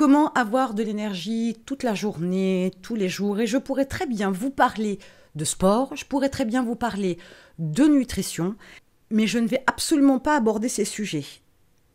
Comment avoir de l'énergie toute la journée, tous les jours Et je pourrais très bien vous parler de sport, je pourrais très bien vous parler de nutrition, mais je ne vais absolument pas aborder ces sujets.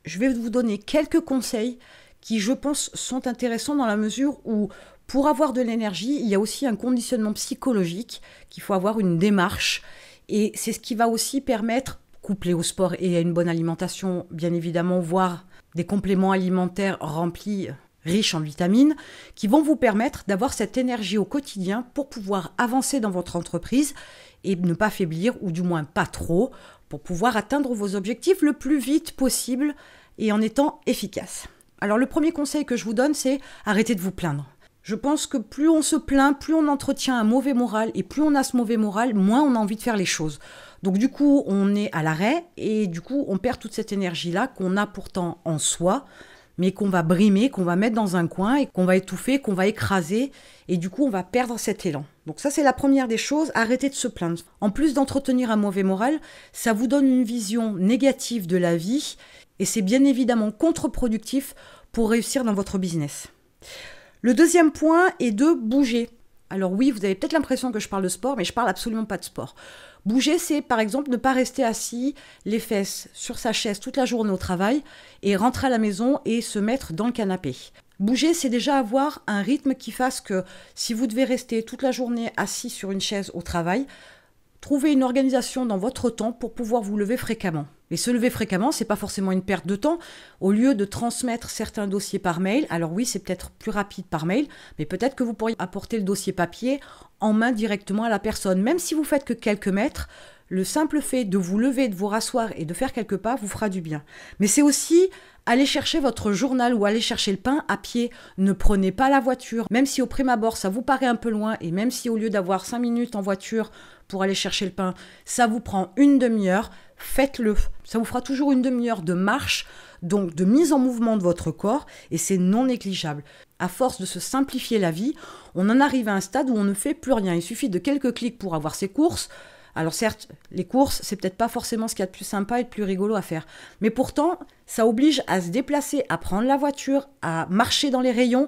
Je vais vous donner quelques conseils qui, je pense, sont intéressants dans la mesure où, pour avoir de l'énergie, il y a aussi un conditionnement psychologique, qu'il faut avoir une démarche, et c'est ce qui va aussi permettre, couplé au sport et à une bonne alimentation, bien évidemment, voire des compléments alimentaires remplis riches en vitamines, qui vont vous permettre d'avoir cette énergie au quotidien pour pouvoir avancer dans votre entreprise et ne pas faiblir, ou du moins pas trop, pour pouvoir atteindre vos objectifs le plus vite possible et en étant efficace. Alors le premier conseil que je vous donne, c'est arrêtez de vous plaindre. Je pense que plus on se plaint, plus on entretient un mauvais moral, et plus on a ce mauvais moral, moins on a envie de faire les choses. Donc du coup, on est à l'arrêt, et du coup, on perd toute cette énergie-là qu'on a pourtant en soi, mais qu'on va brimer, qu'on va mettre dans un coin et qu'on va étouffer, qu'on va écraser, et du coup on va perdre cet élan. Donc ça c'est la première des choses, arrêtez de se plaindre. En plus d'entretenir un mauvais moral, ça vous donne une vision négative de la vie, et c'est bien évidemment contre-productif pour réussir dans votre business. Le deuxième point est de bouger. Alors oui, vous avez peut-être l'impression que je parle de sport, mais je parle absolument pas de sport. Bouger, c'est par exemple ne pas rester assis les fesses sur sa chaise toute la journée au travail et rentrer à la maison et se mettre dans le canapé. Bouger, c'est déjà avoir un rythme qui fasse que si vous devez rester toute la journée assis sur une chaise au travail, trouvez une organisation dans votre temps pour pouvoir vous lever fréquemment. Et se lever fréquemment, n'est pas forcément une perte de temps. Au lieu de transmettre certains dossiers par mail, alors oui, c'est peut-être plus rapide par mail, mais peut-être que vous pourriez apporter le dossier papier en main directement à la personne. Même si vous faites que quelques mètres, le simple fait de vous lever, de vous rasseoir et de faire quelques pas vous fera du bien. Mais c'est aussi aller chercher votre journal ou aller chercher le pain à pied. Ne prenez pas la voiture, même si au prime abord ça vous paraît un peu loin et même si au lieu d'avoir 5 minutes en voiture pour aller chercher le pain, ça vous prend une demi-heure, faites-le. Ça vous fera toujours une demi-heure de marche, donc de mise en mouvement de votre corps, et c'est non négligeable. À force de se simplifier la vie, on en arrive à un stade où on ne fait plus rien. Il suffit de quelques clics pour avoir ses courses. Alors certes, les courses, c'est peut-être pas forcément ce qu'il y a de plus sympa et de plus rigolo à faire. Mais pourtant, ça oblige à se déplacer, à prendre la voiture, à marcher dans les rayons.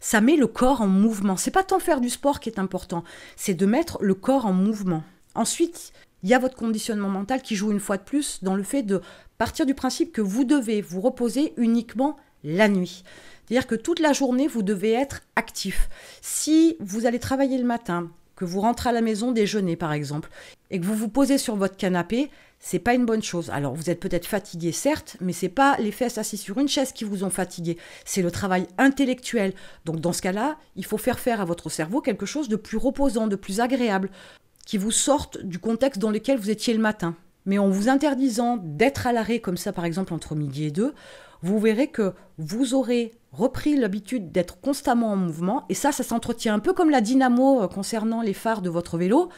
Ça met le corps en mouvement. C'est pas tant faire du sport qui est important, c'est de mettre le corps en mouvement. Ensuite, il y a votre conditionnement mental qui joue une fois de plus dans le fait de partir du principe que vous devez vous reposer uniquement la nuit. C'est-à-dire que toute la journée, vous devez être actif. Si vous allez travailler le matin, que vous rentrez à la maison déjeuner par exemple, et que vous vous posez sur votre canapé, c'est pas une bonne chose. Alors vous êtes peut-être fatigué certes, mais c'est pas les fesses assises sur une chaise qui vous ont fatigué, c'est le travail intellectuel. Donc dans ce cas-là, il faut faire faire à votre cerveau quelque chose de plus reposant, de plus agréable qui vous sortent du contexte dans lequel vous étiez le matin. Mais en vous interdisant d'être à l'arrêt comme ça, par exemple, entre midi et deux, vous verrez que vous aurez repris l'habitude d'être constamment en mouvement. Et ça, ça s'entretient un peu comme la dynamo euh, concernant les phares de votre vélo.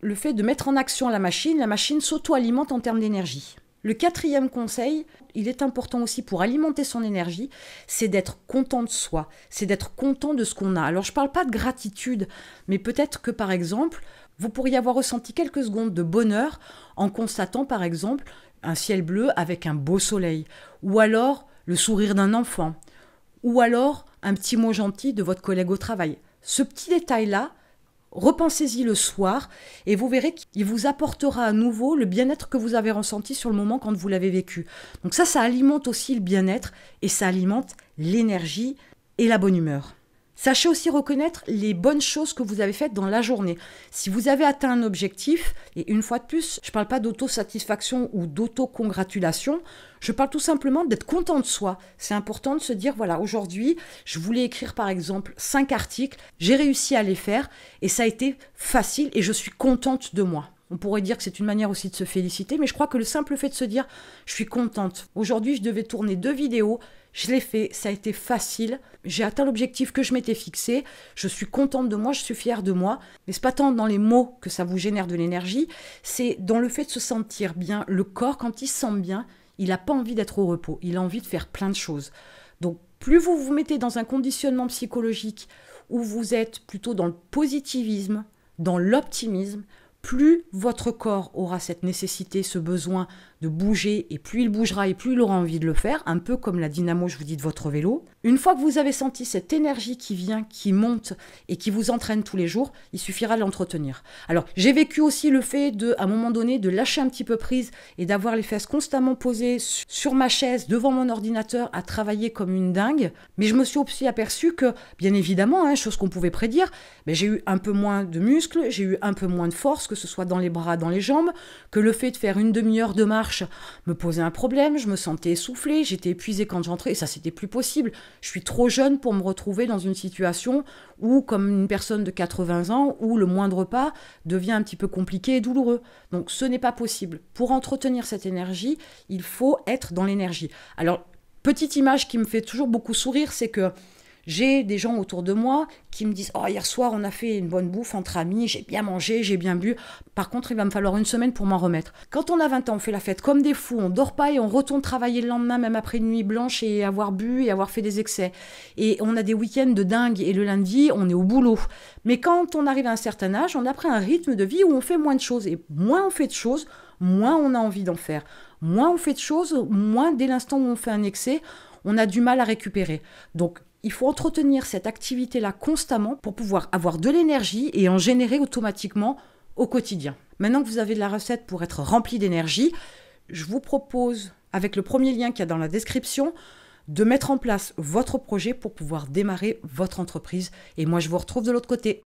Le fait de mettre en action la machine, la machine s'auto-alimente en termes d'énergie. Le quatrième conseil, il est important aussi pour alimenter son énergie, c'est d'être content de soi, c'est d'être content de ce qu'on a. Alors je ne parle pas de gratitude, mais peut-être que par exemple, vous pourriez avoir ressenti quelques secondes de bonheur en constatant par exemple un ciel bleu avec un beau soleil, ou alors le sourire d'un enfant, ou alors un petit mot gentil de votre collègue au travail. Ce petit détail-là, repensez-y le soir et vous verrez qu'il vous apportera à nouveau le bien-être que vous avez ressenti sur le moment quand vous l'avez vécu. Donc ça, ça alimente aussi le bien-être et ça alimente l'énergie et la bonne humeur. Sachez aussi reconnaître les bonnes choses que vous avez faites dans la journée. Si vous avez atteint un objectif, et une fois de plus, je ne parle pas d'autosatisfaction ou d'autocongratulation, je parle tout simplement d'être content de soi. C'est important de se dire, voilà, aujourd'hui, je voulais écrire par exemple 5 articles, j'ai réussi à les faire, et ça a été facile, et je suis contente de moi. On pourrait dire que c'est une manière aussi de se féliciter, mais je crois que le simple fait de se dire je suis contente, aujourd'hui je devais tourner deux vidéos, je l'ai fait, ça a été facile, j'ai atteint l'objectif que je m'étais fixé, je suis contente de moi, je suis fière de moi. Mais c'est pas tant dans les mots que ça vous génère de l'énergie, c'est dans le fait de se sentir bien. Le corps, quand il se sent bien, il n'a pas envie d'être au repos, il a envie de faire plein de choses. Donc plus vous vous mettez dans un conditionnement psychologique où vous êtes plutôt dans le positivisme, dans l'optimisme, plus votre corps aura cette nécessité, ce besoin de bouger, et plus il bougera et plus il aura envie de le faire, un peu comme la dynamo, je vous dis, de votre vélo, une fois que vous avez senti cette énergie qui vient, qui monte et qui vous entraîne tous les jours, il suffira de l'entretenir. Alors, j'ai vécu aussi le fait de, à un moment donné, de lâcher un petit peu prise et d'avoir les fesses constamment posées sur ma chaise, devant mon ordinateur, à travailler comme une dingue. Mais je me suis aussi aperçu que, bien évidemment, hein, chose qu'on pouvait prédire, mais ben, j'ai eu un peu moins de muscles, j'ai eu un peu moins de force, que ce soit dans les bras, dans les jambes, que le fait de faire une demi-heure de marche me posait un problème, je me sentais essoufflée, j'étais épuisée quand j'entrais, et ça, c'était plus possible. Je suis trop jeune pour me retrouver dans une situation où, comme une personne de 80 ans, où le moindre pas devient un petit peu compliqué et douloureux. Donc ce n'est pas possible. Pour entretenir cette énergie, il faut être dans l'énergie. Alors, petite image qui me fait toujours beaucoup sourire, c'est que j'ai des gens autour de moi qui me disent Oh, hier soir, on a fait une bonne bouffe entre amis, j'ai bien mangé, j'ai bien bu. Par contre, il va me falloir une semaine pour m'en remettre. Quand on a 20 ans, on fait la fête comme des fous, on dort pas et on retourne travailler le lendemain, même après une nuit blanche et avoir bu et avoir fait des excès. Et on a des week-ends de dingue et le lundi, on est au boulot. Mais quand on arrive à un certain âge, on a pris un rythme de vie où on fait moins de choses. Et moins on fait de choses, moins on a envie d'en faire. Moins on fait de choses, moins dès l'instant où on fait un excès, on a du mal à récupérer. Donc il faut entretenir cette activité-là constamment pour pouvoir avoir de l'énergie et en générer automatiquement au quotidien. Maintenant que vous avez de la recette pour être rempli d'énergie, je vous propose, avec le premier lien qu'il y a dans la description, de mettre en place votre projet pour pouvoir démarrer votre entreprise. Et moi, je vous retrouve de l'autre côté.